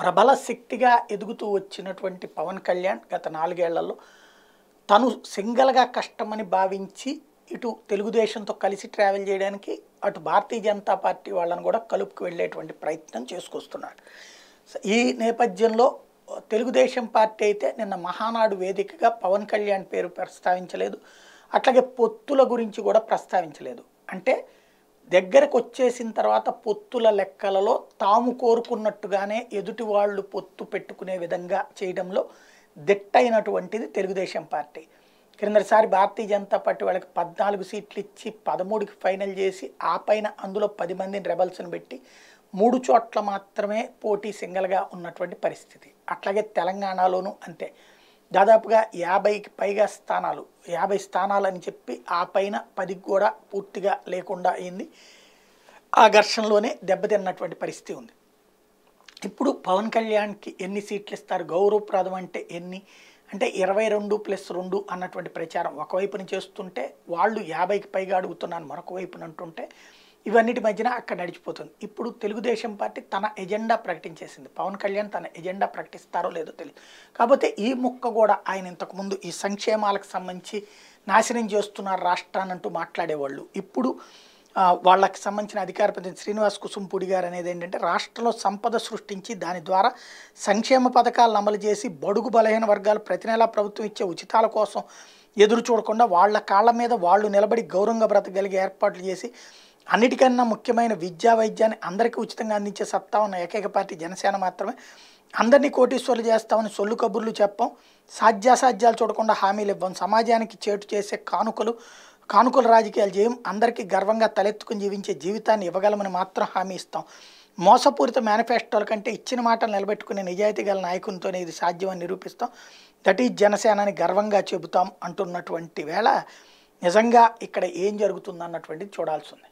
ప్రబల శక్తిగా ఎదుగుతూ వచ్చినటువంటి పవన్ కళ్యాణ్ గత నాలుగేళ్లలో తను సింగిల్గా కష్టమని భావించి ఇటు తెలుగుదేశంతో కలిసి ట్రావెల్ చేయడానికి అటు భారతీయ జనతా పార్టీ వాళ్ళని కూడా కలుపుకు వెళ్ళేటువంటి ప్రయత్నం చేసుకొస్తున్నాడు ఈ నేపథ్యంలో తెలుగుదేశం పార్టీ అయితే నిన్న మహానాడు వేదికగా పవన్ కళ్యాణ్ పేరు ప్రస్తావించలేదు అట్లాగే పొత్తుల గురించి కూడా ప్రస్తావించలేదు అంటే దగ్గరకు వచ్చేసిన తర్వాత పొత్తుల లెక్కలలో తాము కోరుకున్నట్టుగానే ఎదుటి వాళ్ళు పొత్తు పెట్టుకునే విధంగా చేయడంలో దిట్టైనటువంటిది తెలుగుదేశం పార్టీ క్రిందసారి భారతీయ జనతా పార్టీ వాళ్ళకి పద్నాలుగు సీట్లు ఇచ్చి పదమూడుకి ఫైనల్ చేసి ఆ పైన అందులో పది మందిని రెబల్స్ని పెట్టి మూడు చోట్ల మాత్రమే పోటీ సింగల్గా ఉన్నటువంటి పరిస్థితి అట్లాగే తెలంగాణలోనూ అంతే దాదాపుగా యాభైకి పైగా స్థానాలు యాభై స్థానాలని చెప్పి ఆ పైన పదికి కూడా పూర్తిగా లేకుండా అయింది ఆ ఘర్షణలోనే దెబ్బతిన్నటువంటి పరిస్థితి ఉంది ఇప్పుడు పవన్ కళ్యాణ్కి ఎన్ని సీట్లు ఇస్తారు గౌరవప్రదం అంటే ఎన్ని అంటే ఇరవై రెండు ప్లస్ రెండు అన్నటువంటి ప్రచారం ఒకవైపున చేస్తుంటే వాళ్ళు యాభైకి పైగా అడుగుతున్నాను మరొక వైపున అంటుంటే ఇవన్నిటి మధ్యన అక్కడ నడిచిపోతుంది ఇప్పుడు తెలుగుదేశం పార్టీ తన ఎజెండా ప్రకటించేసింది పవన్ కళ్యాణ్ తన ఎజెండా ప్రకటిస్తారో లేదో తెలియదు కాకపోతే ఈ ముక్క కూడా ఆయన ఇంతకుముందు ఈ సంక్షేమాలకు సంబంధించి నాశనం చేస్తున్నారు రాష్ట్రానంటూ మాట్లాడేవాళ్ళు ఇప్పుడు వాళ్ళకి సంబంధించిన అధికార ప్రతినిధి శ్రీనివాస్ కుసుంపూడి గారు అనేది ఏంటంటే రాష్ట్రంలో సంపద సృష్టించి దాని ద్వారా సంక్షేమ పథకాలను అమలు చేసి బడుగు బలహీన వర్గాలు ప్రతి నెలా ప్రభుత్వం ఇచ్చే ఉచితాల కోసం ఎదురు చూడకుండా వాళ్ళ కాళ్ళ మీద వాళ్ళు నిలబడి గౌరవంగా బ్రతకగలిగే ఏర్పాట్లు చేసి అన్నిటికన్నా ముఖ్యమైన విద్యా వైద్యాన్ని అందరికీ ఉచితంగా అందించే సత్తా ఉన్న ఏకైక పార్టీ జనసేన మాత్రమే అందరినీ కోటీశ్వర్లు చేస్తామని సొల్లు కబుర్లు చెప్పం సాధ్యాసాధ్యాలు చూడకుండా హామీలు ఇవ్వం సమాజానికి చేటు చేసే కానుకలు కానుకల రాజకీయాలు చేయం అందరికీ గర్వంగా తలెత్తుకుని జీవించే జీవితాన్ని ఇవ్వగలమని మాత్రం హామీ ఇస్తాం మోసపూరిత మేనిఫెస్టోల కంటే ఇచ్చిన మాటలు నిలబెట్టుకునే నిజాయితీ గల నాయకునితోనే ఇది సాధ్యమని నిరూపిస్తాం దట్ ఈజ్ జనసేనని గర్వంగా చెబుతాం అంటున్నటువంటి వేళ నిజంగా ఇక్కడ ఏం జరుగుతుందన్నటువంటిది చూడాల్సి ఉంది